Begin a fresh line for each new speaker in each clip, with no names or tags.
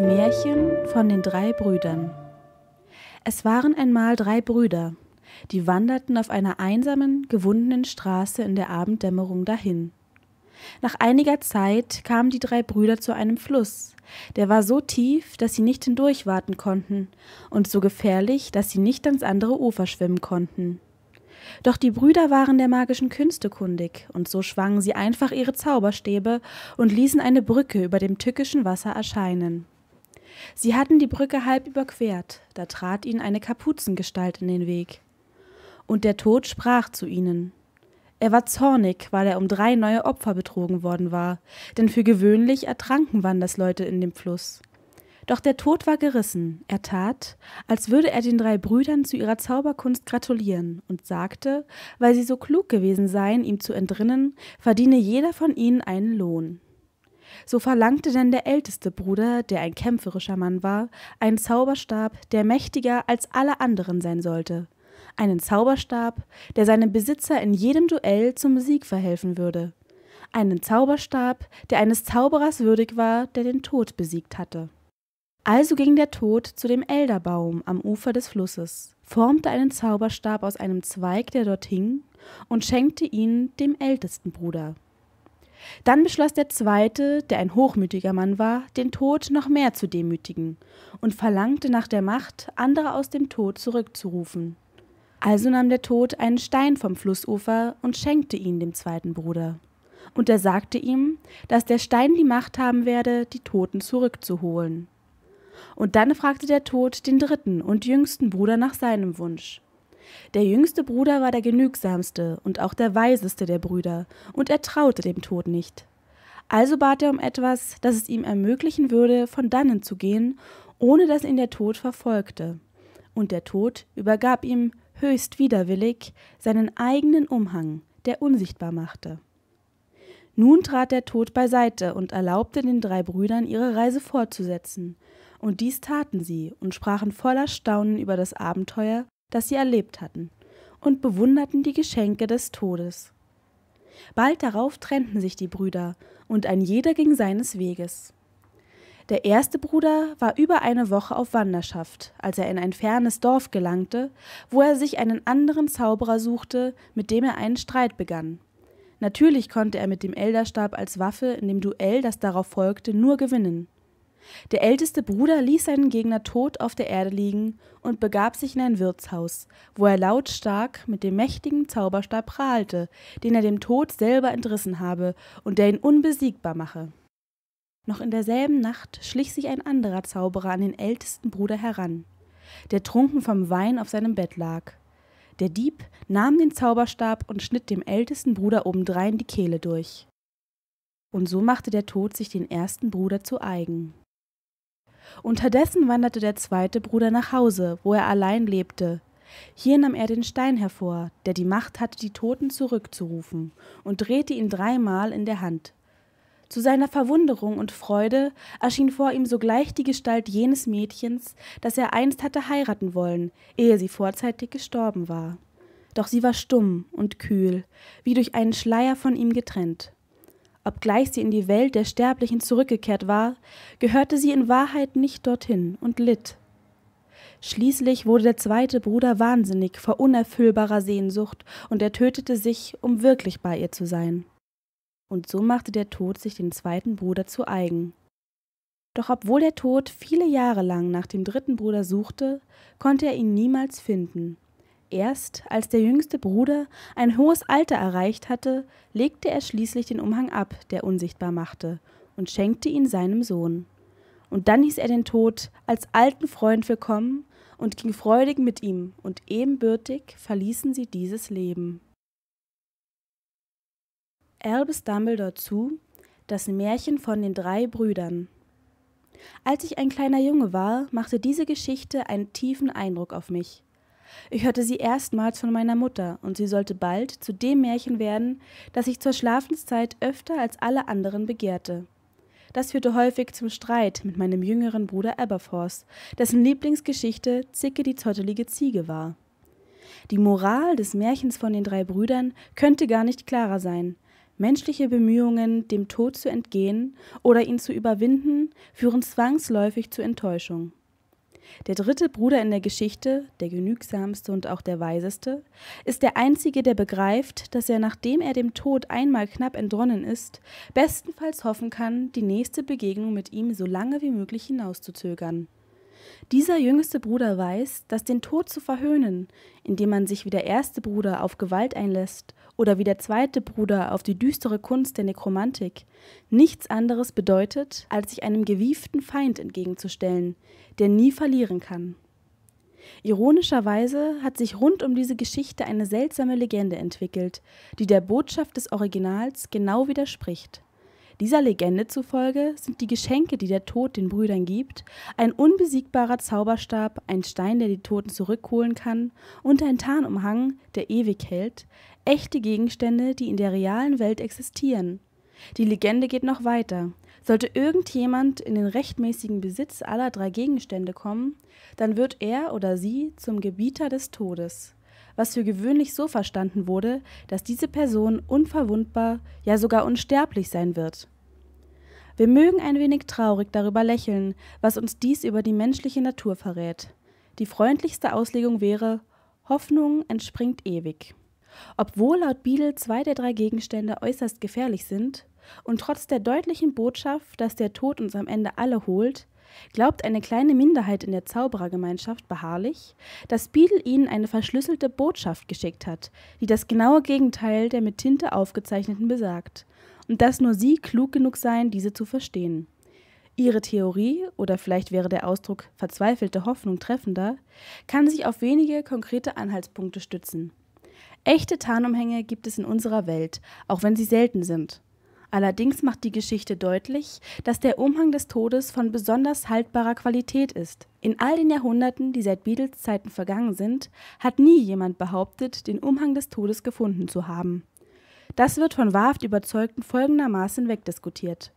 Märchen von den drei Brüdern. Es waren einmal drei Brüder, die wanderten auf einer einsamen, gewundenen Straße in der Abenddämmerung dahin. Nach einiger Zeit kamen die drei Brüder zu einem Fluss, der war so tief, dass sie nicht hindurchwaten konnten, und so gefährlich, dass sie nicht ans andere Ufer schwimmen konnten. Doch die Brüder waren der magischen Künste kundig, und so schwangen sie einfach ihre Zauberstäbe und ließen eine Brücke über dem tückischen Wasser erscheinen. Sie hatten die Brücke halb überquert, da trat ihnen eine Kapuzengestalt in den Weg. Und der Tod sprach zu ihnen. Er war zornig, weil er um drei neue Opfer betrogen worden war, denn für gewöhnlich ertranken Wandersleute in dem Fluss. Doch der Tod war gerissen, er tat, als würde er den drei Brüdern zu ihrer Zauberkunst gratulieren und sagte, weil sie so klug gewesen seien, ihm zu entrinnen, verdiene jeder von ihnen einen Lohn. So verlangte denn der älteste Bruder, der ein kämpferischer Mann war, einen Zauberstab, der mächtiger als alle anderen sein sollte, einen Zauberstab, der seinem Besitzer in jedem Duell zum Sieg verhelfen würde, einen Zauberstab, der eines Zauberers würdig war, der den Tod besiegt hatte. Also ging der Tod zu dem Elderbaum am Ufer des Flusses, formte einen Zauberstab aus einem Zweig, der dort hing, und schenkte ihn dem ältesten Bruder. Dann beschloss der zweite, der ein hochmütiger Mann war, den Tod noch mehr zu demütigen und verlangte nach der Macht, andere aus dem Tod zurückzurufen. Also nahm der Tod einen Stein vom Flussufer und schenkte ihn dem zweiten Bruder. Und er sagte ihm, dass der Stein die Macht haben werde, die Toten zurückzuholen. Und dann fragte der Tod den dritten und jüngsten Bruder nach seinem Wunsch. Der jüngste Bruder war der genügsamste und auch der weiseste der Brüder, und er traute dem Tod nicht. Also bat er um etwas, das es ihm ermöglichen würde, von dannen zu gehen, ohne dass ihn der Tod verfolgte. Und der Tod übergab ihm, höchst widerwillig, seinen eigenen Umhang, der unsichtbar machte. Nun trat der Tod beiseite und erlaubte den drei Brüdern, ihre Reise fortzusetzen. Und dies taten sie und sprachen voller Staunen über das Abenteuer das sie erlebt hatten, und bewunderten die Geschenke des Todes. Bald darauf trennten sich die Brüder, und ein jeder ging seines Weges. Der erste Bruder war über eine Woche auf Wanderschaft, als er in ein fernes Dorf gelangte, wo er sich einen anderen Zauberer suchte, mit dem er einen Streit begann. Natürlich konnte er mit dem Elderstab als Waffe in dem Duell, das darauf folgte, nur gewinnen. Der älteste Bruder ließ seinen Gegner tot auf der Erde liegen und begab sich in ein Wirtshaus, wo er lautstark mit dem mächtigen Zauberstab prahlte, den er dem Tod selber entrissen habe und der ihn unbesiegbar mache. Noch in derselben Nacht schlich sich ein anderer Zauberer an den ältesten Bruder heran, der trunken vom Wein auf seinem Bett lag. Der Dieb nahm den Zauberstab und schnitt dem ältesten Bruder obendrein die Kehle durch. Und so machte der Tod sich den ersten Bruder zu eigen. Unterdessen wanderte der zweite Bruder nach Hause, wo er allein lebte. Hier nahm er den Stein hervor, der die Macht hatte, die Toten zurückzurufen, und drehte ihn dreimal in der Hand. Zu seiner Verwunderung und Freude erschien vor ihm sogleich die Gestalt jenes Mädchens, das er einst hatte heiraten wollen, ehe sie vorzeitig gestorben war. Doch sie war stumm und kühl, wie durch einen Schleier von ihm getrennt. Obgleich sie in die Welt der Sterblichen zurückgekehrt war, gehörte sie in Wahrheit nicht dorthin und litt. Schließlich wurde der zweite Bruder wahnsinnig vor unerfüllbarer Sehnsucht und er tötete sich, um wirklich bei ihr zu sein. Und so machte der Tod sich den zweiten Bruder zu eigen. Doch obwohl der Tod viele Jahre lang nach dem dritten Bruder suchte, konnte er ihn niemals finden Erst als der jüngste Bruder ein hohes Alter erreicht hatte, legte er schließlich den Umhang ab, der unsichtbar machte, und schenkte ihn seinem Sohn. Und dann hieß er den Tod als alten Freund willkommen und ging freudig mit ihm, und ebenbürtig verließen sie dieses Leben. Albus Dumbledore zu Das Märchen von den drei Brüdern Als ich ein kleiner Junge war, machte diese Geschichte einen tiefen Eindruck auf mich. Ich hörte sie erstmals von meiner Mutter und sie sollte bald zu dem Märchen werden, das ich zur Schlafenszeit öfter als alle anderen begehrte. Das führte häufig zum Streit mit meinem jüngeren Bruder Aberforth, dessen Lieblingsgeschichte Zicke die zottelige Ziege war. Die Moral des Märchens von den drei Brüdern könnte gar nicht klarer sein. Menschliche Bemühungen, dem Tod zu entgehen oder ihn zu überwinden, führen zwangsläufig zu Enttäuschung. Der dritte Bruder in der Geschichte, der genügsamste und auch der weiseste, ist der einzige, der begreift, dass er, nachdem er dem Tod einmal knapp entronnen ist, bestenfalls hoffen kann, die nächste Begegnung mit ihm so lange wie möglich hinauszuzögern. Dieser jüngste Bruder weiß, dass den Tod zu verhöhnen, indem man sich wie der erste Bruder auf Gewalt einlässt oder wie der zweite Bruder auf die düstere Kunst der Nekromantik, nichts anderes bedeutet, als sich einem gewieften Feind entgegenzustellen, der nie verlieren kann. Ironischerweise hat sich rund um diese Geschichte eine seltsame Legende entwickelt, die der Botschaft des Originals genau widerspricht. Dieser Legende zufolge sind die Geschenke, die der Tod den Brüdern gibt, ein unbesiegbarer Zauberstab, ein Stein, der die Toten zurückholen kann, und ein Tarnumhang, der ewig hält, echte Gegenstände, die in der realen Welt existieren. Die Legende geht noch weiter. Sollte irgendjemand in den rechtmäßigen Besitz aller drei Gegenstände kommen, dann wird er oder sie zum Gebieter des Todes was für gewöhnlich so verstanden wurde, dass diese Person unverwundbar, ja sogar unsterblich sein wird. Wir mögen ein wenig traurig darüber lächeln, was uns dies über die menschliche Natur verrät. Die freundlichste Auslegung wäre Hoffnung entspringt ewig. Obwohl laut Biedel zwei der drei Gegenstände äußerst gefährlich sind, und trotz der deutlichen Botschaft, dass der Tod uns am Ende alle holt, glaubt eine kleine Minderheit in der Zauberergemeinschaft beharrlich, dass Beadle ihnen eine verschlüsselte Botschaft geschickt hat, die das genaue Gegenteil der mit Tinte aufgezeichneten besagt, und dass nur sie klug genug seien, diese zu verstehen. Ihre Theorie, oder vielleicht wäre der Ausdruck verzweifelte Hoffnung treffender, kann sich auf wenige konkrete Anhaltspunkte stützen. Echte Tarnumhänge gibt es in unserer Welt, auch wenn sie selten sind. Allerdings macht die Geschichte deutlich, dass der Umhang des Todes von besonders haltbarer Qualität ist. In all den Jahrhunderten, die seit Beatles Zeiten vergangen sind, hat nie jemand behauptet, den Umhang des Todes gefunden zu haben. Das wird von wahrhaft Überzeugten folgendermaßen wegdiskutiert.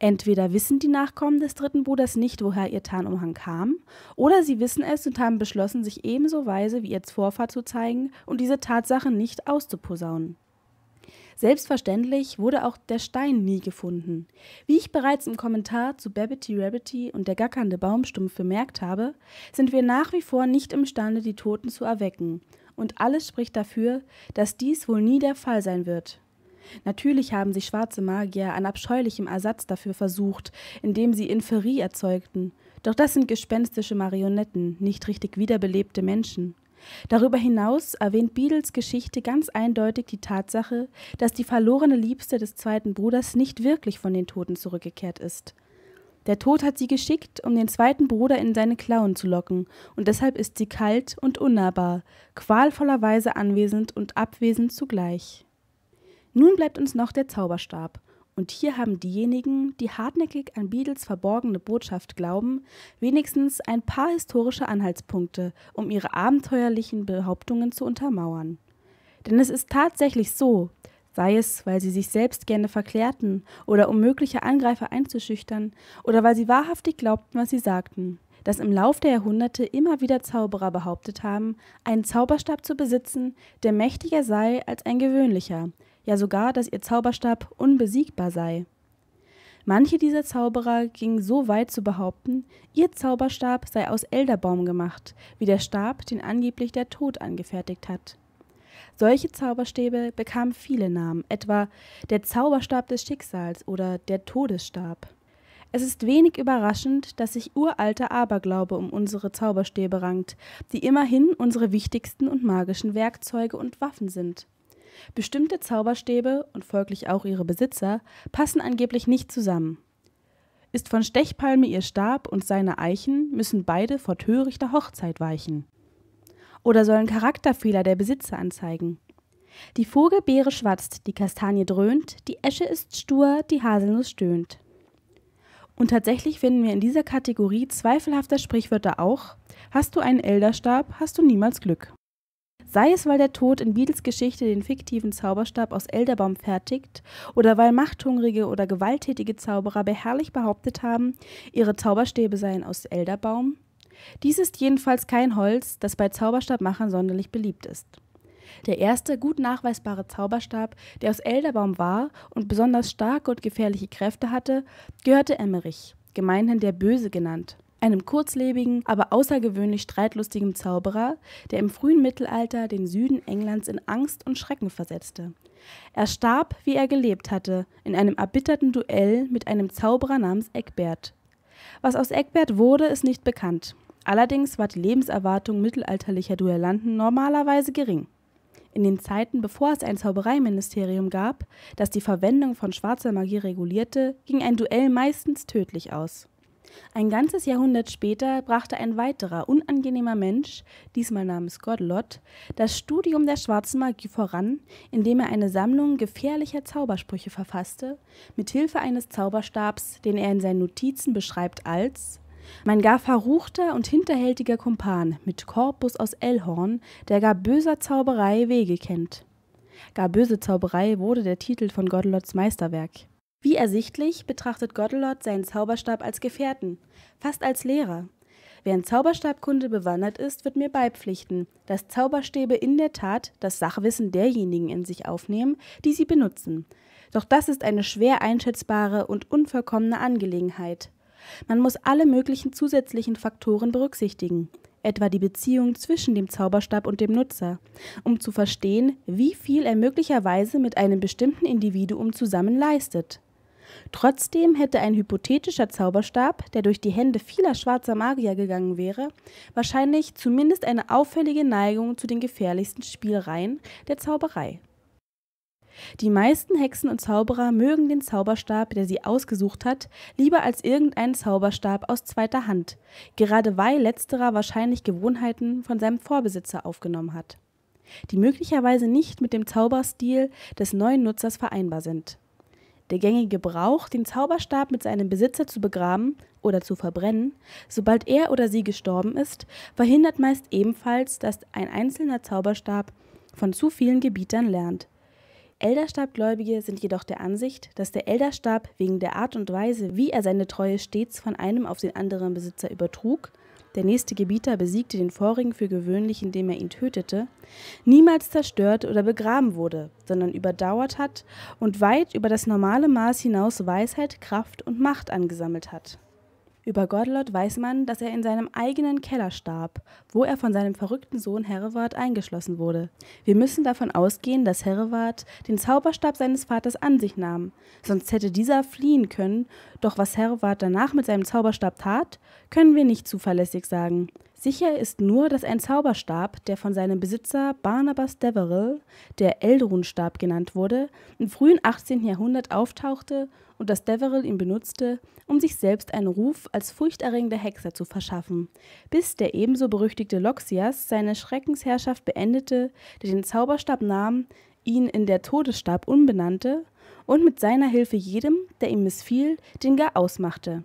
Entweder wissen die Nachkommen des dritten Bruders nicht, woher ihr Tarnumhang kam, oder sie wissen es und haben beschlossen, sich ebenso weise wie ihr Vorfahr zu zeigen und diese Tatsache nicht auszuposaunen. Selbstverständlich wurde auch der Stein nie gefunden. Wie ich bereits im Kommentar zu Babbity Rabbity und der gackernde Baumstumpf bemerkt habe, sind wir nach wie vor nicht imstande, die Toten zu erwecken. Und alles spricht dafür, dass dies wohl nie der Fall sein wird. Natürlich haben sich schwarze Magier an abscheulichem Ersatz dafür versucht, indem sie Inferie erzeugten. Doch das sind gespenstische Marionetten, nicht richtig wiederbelebte Menschen. Darüber hinaus erwähnt Beadles Geschichte ganz eindeutig die Tatsache, dass die verlorene Liebste des zweiten Bruders nicht wirklich von den Toten zurückgekehrt ist. Der Tod hat sie geschickt, um den zweiten Bruder in seine Klauen zu locken, und deshalb ist sie kalt und unnahbar, qualvollerweise anwesend und abwesend zugleich. Nun bleibt uns noch der Zauberstab. Und hier haben diejenigen, die hartnäckig an Beatles verborgene Botschaft glauben, wenigstens ein paar historische Anhaltspunkte, um ihre abenteuerlichen Behauptungen zu untermauern. Denn es ist tatsächlich so, sei es, weil sie sich selbst gerne verklärten oder um mögliche Angreifer einzuschüchtern oder weil sie wahrhaftig glaubten, was sie sagten, dass im Lauf der Jahrhunderte immer wieder Zauberer behauptet haben, einen Zauberstab zu besitzen, der mächtiger sei als ein gewöhnlicher, ja sogar, dass ihr Zauberstab unbesiegbar sei. Manche dieser Zauberer gingen so weit zu behaupten, ihr Zauberstab sei aus Elderbaum gemacht, wie der Stab, den angeblich der Tod angefertigt hat. Solche Zauberstäbe bekamen viele Namen, etwa der Zauberstab des Schicksals oder der Todesstab. Es ist wenig überraschend, dass sich uralter Aberglaube um unsere Zauberstäbe rankt, die immerhin unsere wichtigsten und magischen Werkzeuge und Waffen sind. Bestimmte Zauberstäbe und folglich auch ihre Besitzer passen angeblich nicht zusammen. Ist von Stechpalme ihr Stab und seine Eichen, müssen beide vor törichter Hochzeit weichen. Oder sollen Charakterfehler der Besitzer anzeigen. Die Vogelbeere schwatzt, die Kastanie dröhnt, die Esche ist stur, die Haselnuss stöhnt. Und tatsächlich finden wir in dieser Kategorie zweifelhafter Sprichwörter auch: Hast du einen Elderstab, hast du niemals Glück. Sei es, weil der Tod in Beatles Geschichte den fiktiven Zauberstab aus Elderbaum fertigt oder weil machthungrige oder gewalttätige Zauberer beharrlich behauptet haben, ihre Zauberstäbe seien aus Elderbaum. Dies ist jedenfalls kein Holz, das bei Zauberstabmachern sonderlich beliebt ist. Der erste gut nachweisbare Zauberstab, der aus Elderbaum war und besonders starke und gefährliche Kräfte hatte, gehörte Emmerich, gemeinhin der Böse genannt einem kurzlebigen, aber außergewöhnlich streitlustigen Zauberer, der im frühen Mittelalter den Süden Englands in Angst und Schrecken versetzte. Er starb, wie er gelebt hatte, in einem erbitterten Duell mit einem Zauberer namens Egbert. Was aus Egbert wurde, ist nicht bekannt. Allerdings war die Lebenserwartung mittelalterlicher Duellanten normalerweise gering. In den Zeiten, bevor es ein Zaubereiministerium gab, das die Verwendung von schwarzer Magie regulierte, ging ein Duell meistens tödlich aus. Ein ganzes Jahrhundert später brachte ein weiterer unangenehmer Mensch, diesmal namens Godlot, das Studium der schwarzen Magie voran, indem er eine Sammlung gefährlicher Zaubersprüche verfasste, mit Hilfe eines Zauberstabs, den er in seinen Notizen beschreibt als mein gar verruchter und hinterhältiger Kumpan mit Korpus aus Elhorn, der gar böser Zauberei Wege kennt. Gar böse Zauberei wurde der Titel von Godlots Meisterwerk. Wie ersichtlich betrachtet Goddelot seinen Zauberstab als Gefährten, fast als Lehrer. Wer in Zauberstabkunde bewandert ist, wird mir beipflichten, dass Zauberstäbe in der Tat das Sachwissen derjenigen in sich aufnehmen, die sie benutzen. Doch das ist eine schwer einschätzbare und unvollkommene Angelegenheit. Man muss alle möglichen zusätzlichen Faktoren berücksichtigen, etwa die Beziehung zwischen dem Zauberstab und dem Nutzer, um zu verstehen, wie viel er möglicherweise mit einem bestimmten Individuum zusammen leistet. Trotzdem hätte ein hypothetischer Zauberstab, der durch die Hände vieler schwarzer Magier gegangen wäre, wahrscheinlich zumindest eine auffällige Neigung zu den gefährlichsten Spielreihen der Zauberei. Die meisten Hexen und Zauberer mögen den Zauberstab, der sie ausgesucht hat, lieber als irgendeinen Zauberstab aus zweiter Hand, gerade weil letzterer wahrscheinlich Gewohnheiten von seinem Vorbesitzer aufgenommen hat, die möglicherweise nicht mit dem Zauberstil des neuen Nutzers vereinbar sind. Der gängige Brauch, den Zauberstab mit seinem Besitzer zu begraben oder zu verbrennen, sobald er oder sie gestorben ist, verhindert meist ebenfalls, dass ein einzelner Zauberstab von zu vielen Gebietern lernt. Elderstabgläubige sind jedoch der Ansicht, dass der Elderstab wegen der Art und Weise, wie er seine Treue stets von einem auf den anderen Besitzer übertrug, der nächste Gebieter besiegte den vorigen für gewöhnlich, indem er ihn tötete, niemals zerstört oder begraben wurde, sondern überdauert hat und weit über das normale Maß hinaus Weisheit, Kraft und Macht angesammelt hat. Über Godlot weiß man, dass er in seinem eigenen Keller starb, wo er von seinem verrückten Sohn Hereward eingeschlossen wurde. Wir müssen davon ausgehen, dass Hereward den Zauberstab seines Vaters an sich nahm, sonst hätte dieser fliehen können, doch was Hereward danach mit seinem Zauberstab tat, können wir nicht zuverlässig sagen. Sicher ist nur, dass ein Zauberstab, der von seinem Besitzer Barnabas Deverell, der Eldrunstab genannt wurde, im frühen 18. Jahrhundert auftauchte und dass Deverell ihn benutzte, um sich selbst einen Ruf als furchterregender Hexer zu verschaffen, bis der ebenso berüchtigte Loxias seine Schreckensherrschaft beendete, der den Zauberstab nahm, ihn in der Todesstab umbenannte und mit seiner Hilfe jedem, der ihm missfiel, den gar ausmachte.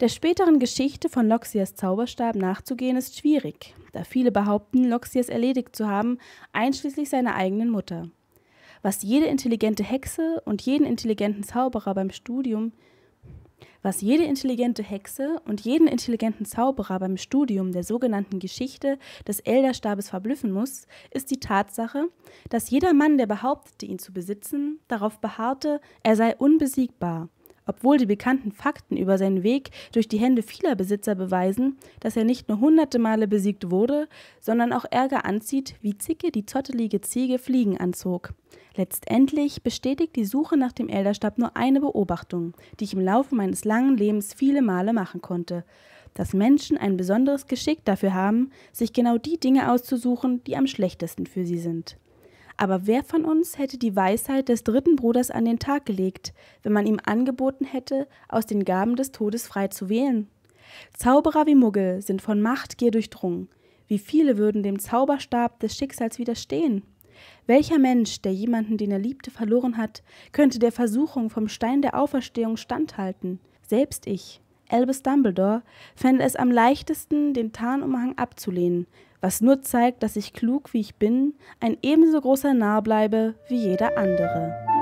Der späteren Geschichte von Loxias Zauberstab nachzugehen ist schwierig, da viele behaupten, Loxias erledigt zu haben, einschließlich seiner eigenen Mutter was jede intelligente Hexe und jeden intelligenten Zauberer beim Studium, was jede intelligente Hexe und jeden intelligenten Zauberer beim Studium der sogenannten Geschichte des Elderstabes verblüffen muss, ist die Tatsache, dass jeder Mann, der behauptete, ihn zu besitzen, darauf beharrte, er sei unbesiegbar obwohl die bekannten Fakten über seinen Weg durch die Hände vieler Besitzer beweisen, dass er nicht nur hunderte Male besiegt wurde, sondern auch Ärger anzieht, wie Zicke die zottelige Ziege Fliegen anzog. Letztendlich bestätigt die Suche nach dem Elderstab nur eine Beobachtung, die ich im Laufe meines langen Lebens viele Male machen konnte dass Menschen ein besonderes Geschick dafür haben, sich genau die Dinge auszusuchen, die am schlechtesten für sie sind. Aber wer von uns hätte die Weisheit des dritten Bruders an den Tag gelegt, wenn man ihm angeboten hätte, aus den Gaben des Todes frei zu wählen? Zauberer wie Muggel sind von Machtgier durchdrungen. Wie viele würden dem Zauberstab des Schicksals widerstehen? Welcher Mensch, der jemanden, den er liebte, verloren hat, könnte der Versuchung vom Stein der Auferstehung standhalten? Selbst ich, Albus Dumbledore, fände es am leichtesten, den Tarnumhang abzulehnen, was nur zeigt, dass ich klug wie ich bin, ein ebenso großer Narr bleibe wie jeder andere.